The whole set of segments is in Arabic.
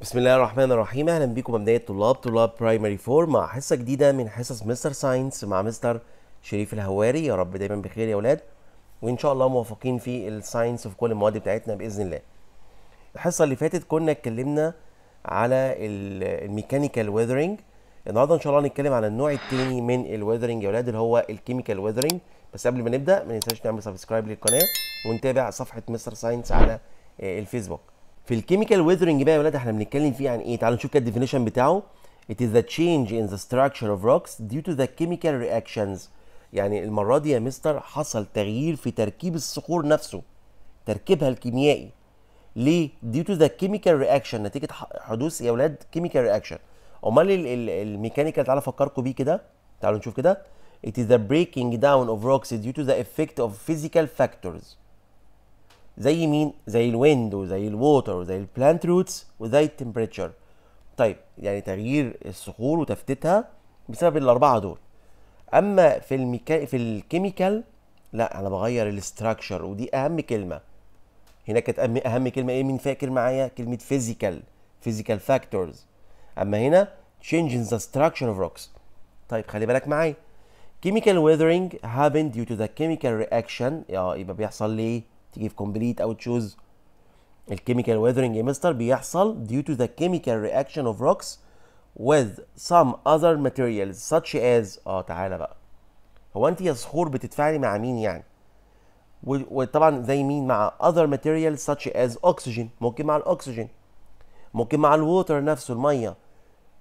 بسم الله الرحمن الرحيم اهلا بيكم مبدئيا طلاب طلاب برايمري 4 مع حصه جديده من حصص مستر ساينس مع مستر شريف الهواري يا رب دايما بخير يا اولاد وان شاء الله موفقين في الساينس في كل المواد بتاعتنا باذن الله الحصه اللي فاتت كنا اتكلمنا على الميكانيكال ويذرنج النهارده ان شاء الله هنتكلم على النوع الثاني من الويذرنج يا اولاد اللي هو الكيميكال ويذرنج بس قبل ما نبدا ما ننساش نعمل سبسكرايب للقناه ونتابع صفحه مستر ساينس على آه، الفيسبوك في الكيميكال ويذرنج بقى يا ولاد احنا بنتكلم فيه عن ايه تعالوا نشوف كده الديفينيشن بتاعه it is the change in the structure of rocks due to the chemical reactions يعني المره دي يا مستر حصل تغيير في تركيب الصخور نفسه تركيبها الكيميائي ليه due to the chemical reaction نتيجه حدوث يا ولاد chemical reaction امال الميكانيكال تعالى افكركم بيه كده تعالوا نشوف كده it is the breaking down of rocks due to the effect of physical factors زي مين زي الويندو زي الووتر زي البلانت روتس وزي التمبريتشر طيب يعني تغيير الصخور وتفتيتها بسبب الاربعه دول اما في الميكا... في الكيميكال لا انا بغير الاستراكشر ودي اهم كلمه هنا كانت أهم... اهم كلمه ايه مين فاكر معايا كلمه فيزيكال فيزيكال فاكتورز اما هنا change in the structure of rocks طيب خلي بالك معايا chemical weathering happened due to the chemical reaction اه يبقى بيحصل ليه تيجي في كومبليت او تشوز الكيميكال ويذرنج يا مستر بيحصل due to the chemical reaction of rocks with some other materials such as اه تعالى بقى هو انت يا صخور بتتفاعلي مع مين يعني وطبعا زي مين مع other materials such as oxygen ممكن مع الاكسجين ممكن مع الووتر نفسه الميه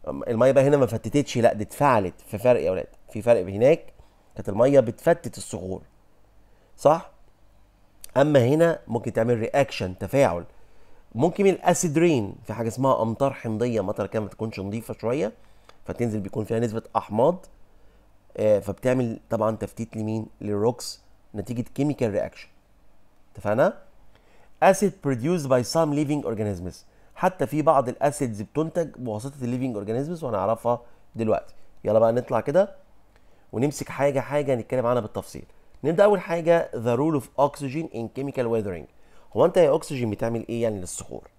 الميه بقى هنا ما فتتتش لا دي اتفعلت في فرق يا ولاد في فرق هناك كانت الميه بتفتت الصخور صح اما هنا ممكن تعمل رياكشن تفاعل ممكن الاسيد رين في حاجه اسمها امطار حمضيه مطر كانت ما تكونش نظيفه شويه فتنزل بيكون فيها نسبه احماض آه فبتعمل طبعا تفتيت لمين للروكس نتيجه كيميكال رياكشن اتفقنا اسيد بروديوس باي سام ليفينج اورجانيزمز حتى في بعض الاسيدز بتنتج بواسطه الليفينج اورجانيزمز وهنعرفها دلوقتي يلا بقى نطلع كده ونمسك حاجه حاجه نتكلم عنها بالتفصيل نبدا اول حاجه ذا رول اوف oxygen ان كيميكال ويذرنج هو انت يا اكسجين بتعمل ايه يعني للصخور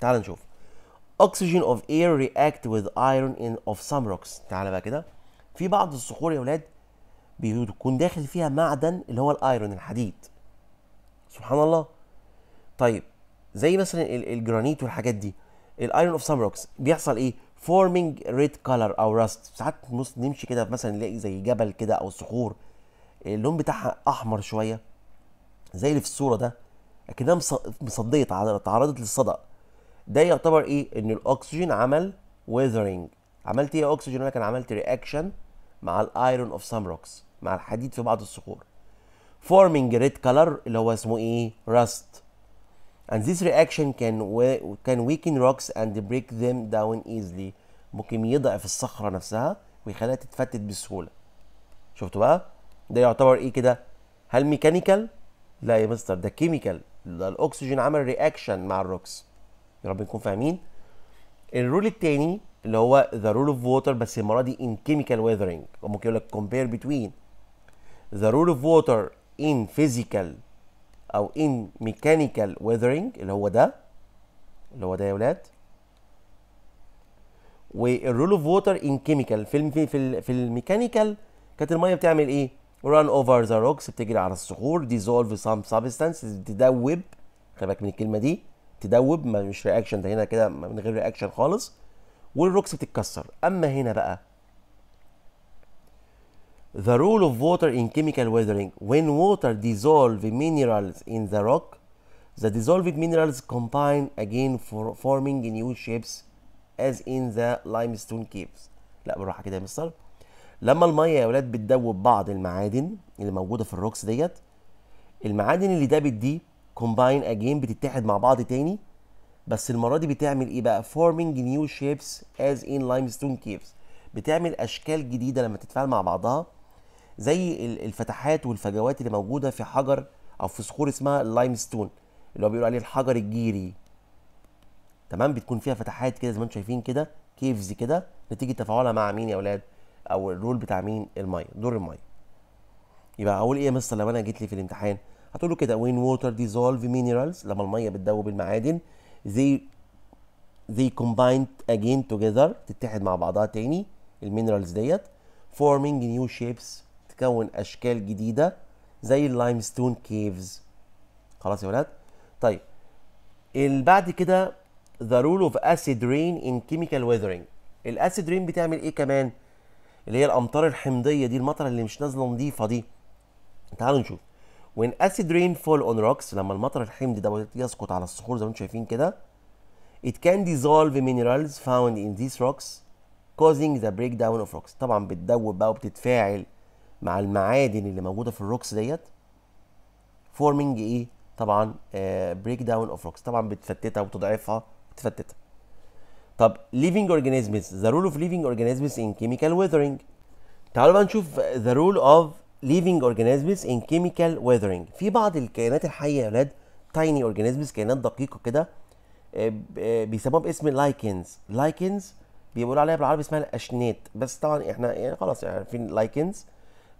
تعال نشوف oxygen of air react with iron in of some rocks تعال بقى كده في بعض الصخور يا ولاد بيكون داخل فيها معدن اللي هو الايرون الحديد سبحان الله طيب زي مثلا الجرانيت والحاجات دي الايرون اوف سام روكس بيحصل ايه forming red color او rust ساعات نمشي كده مثلا نلاقي زي جبل كده او صخور اللون بتاعها احمر شويه زي اللي في الصوره ده اكنها مصديه تعرضت للصدأ ده يعتبر ايه ان الاكسجين عمل ويذرنج عملت ايه يا اكسجين انا كان عملت رياكشن مع الايرون اوف سام روكس مع الحديد في بعض الصخور forming red color اللي هو اسمه ايه rust and this reaction can can weaken rocks and break them down easily ممكن يضعف الصخره نفسها ويخليها تتفتت بسهوله شفتوا بقى ده يعتبر ايه كده هل ميكانيكال لا يا مستر ده كيميكال ده الاكسجين عمل رياكشن مع الروكس يا رب نكون فاهمين الرول الثاني اللي هو ذا رول اوف ووتر بس المره دي ان كيميكال ويذرنج ممكن يقول لك كومبير بتوين ذا رول اوف ووتر ان فيزيكال او ان ميكانيكال ويذرنج اللي هو ده اللي هو ده يا ولاد والرول اوف ووتر ان كيميكال في في في الميكانيكال كانت الميه بتعمل ايه run over the rocks بتجري على الصخور dissolve some substances تدوب خلي بالك من الكلمه دي تدوب ما مش رياكشن ده هنا كده من غير رياكشن خالص والروكس بتتكسر اما هنا بقى The role of water in chemical weathering when water dissolve minerals in the rock the dissolved minerals combine again for forming new shapes as in the limestone caves لا بالراحه كده يا مستر لما الميه يا ولاد بتدوب بعض المعادن اللي موجوده في الروكس ديت المعادن اللي دابت دي كومباين اجين بتتحد مع بعض تاني بس المره دي بتعمل ايه بقى فورمينج نيو شيبس از ان لايمستون كيفز بتعمل اشكال جديده لما تتفاعل مع بعضها زي الفتحات والفجوات اللي موجوده في حجر او في صخور اسمها اللايمستون اللي هو بيقولوا عليه الحجر الجيري تمام بتكون فيها فتحات كده زي ما انتم شايفين كده كيفز كده نتيجه تفاعلها مع مين يا اولاد او الرول بتاع مين الميه دور الميه يبقى هقول ايه يا مستر لما انا جيت لي في الامتحان هتقول له كده وين ووتر ديزولف مينرالز لما الميه بتذوب المعادن زي زي كومبايند اجين توجذر تتحد مع بعضها تاني المينرالز ديت فورمينج نيو شيبس تكون اشكال جديده زي اللايمستون كيفز خلاص يا ولاد طيب بعد كده ذا رول اوف اسيد رين ان كيميكال ويذرينج الاسيد رين بتعمل ايه كمان اللي هي الامطار الحمضيه دي المطره اللي مش نازله نظيفه دي تعالوا نشوف when acid rain fall on rocks لما المطر الحمض ده يسقط على الصخور زي ما انتم شايفين كده it can dissolve minerals found in these rocks causing the breakdown of rocks طبعا بتدوب بقى وبتتفاعل مع المعادن اللي موجوده في الروكس ديت forming ايه طبعا بريك داون اوف روكس طبعا بتفتتها وبتضعفها بتفتتها طب living organisms the role of living organisms in chemical weathering تعالوا بقى نشوف the role of living organisms in chemical weathering في بعض الكائنات الحيه يا اولاد tiny organisms كائنات دقيقه كده آه، آه، بيسموها باسم لايكنز لايكنز بيقولوا عليها بالعربي اسمها الاشنات بس طبعا احنا يعني خلاص عارفين lichens لايكنز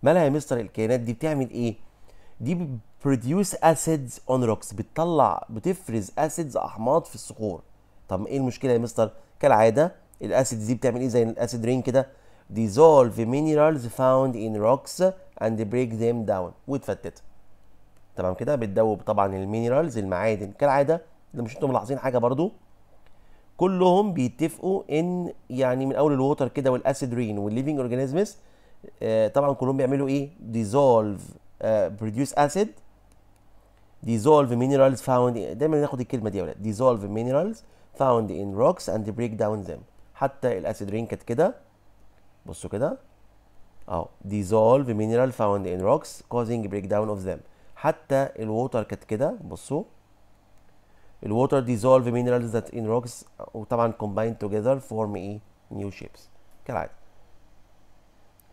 مالها يا مستر الكائنات دي بتعمل ايه دي produce acids on rocks بتطلع بتفرز acids احماض في الصخور طب ايه المشكله يا مستر كالعاده الاسيدز دي بتعمل ايه زي الاسيد رين كده dissolve minerals found in rocks and break them down وتفتتها تمام كده بتدوب طبعا المينرالز المعادن كالعاده اللي مش انتم ملاحظين حاجه برضو كلهم بيتفقوا ان يعني من اول الووتر كده والاسيد رين والليفنج اورجانيزمز آه طبعا كلهم بيعملوا ايه dissolve آه produce acid dissolve minerals found دايما ناخد الكلمه دي يا ولاد dissolve minerals found in rocks and break down them حتى الاسيد رين كانت كده بصوا كده اهو dissolve mineral found in rocks causing breakdown of them حتى الووتر كانت كده بصوا الووتر dissolve minerals that in rocks وطبعا combined together form a new shapes كالعاده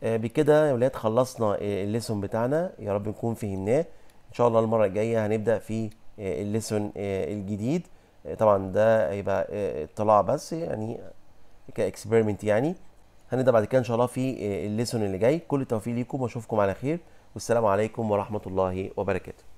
آه بكده يا ولاد خلصنا آه الليسون بتاعنا يا رب نكون فهمناه ان شاء الله المره الجايه هنبدا في آه الليسون آه، الجديد طبعا ده هيبقى آه، اطلاع بس يعني كاكسبيرمنت يعني هنبدا بعد كده ان شاء الله في آه، الليسون اللي جاي كل التوفيق ليكم واشوفكم على خير والسلام عليكم ورحمه الله وبركاته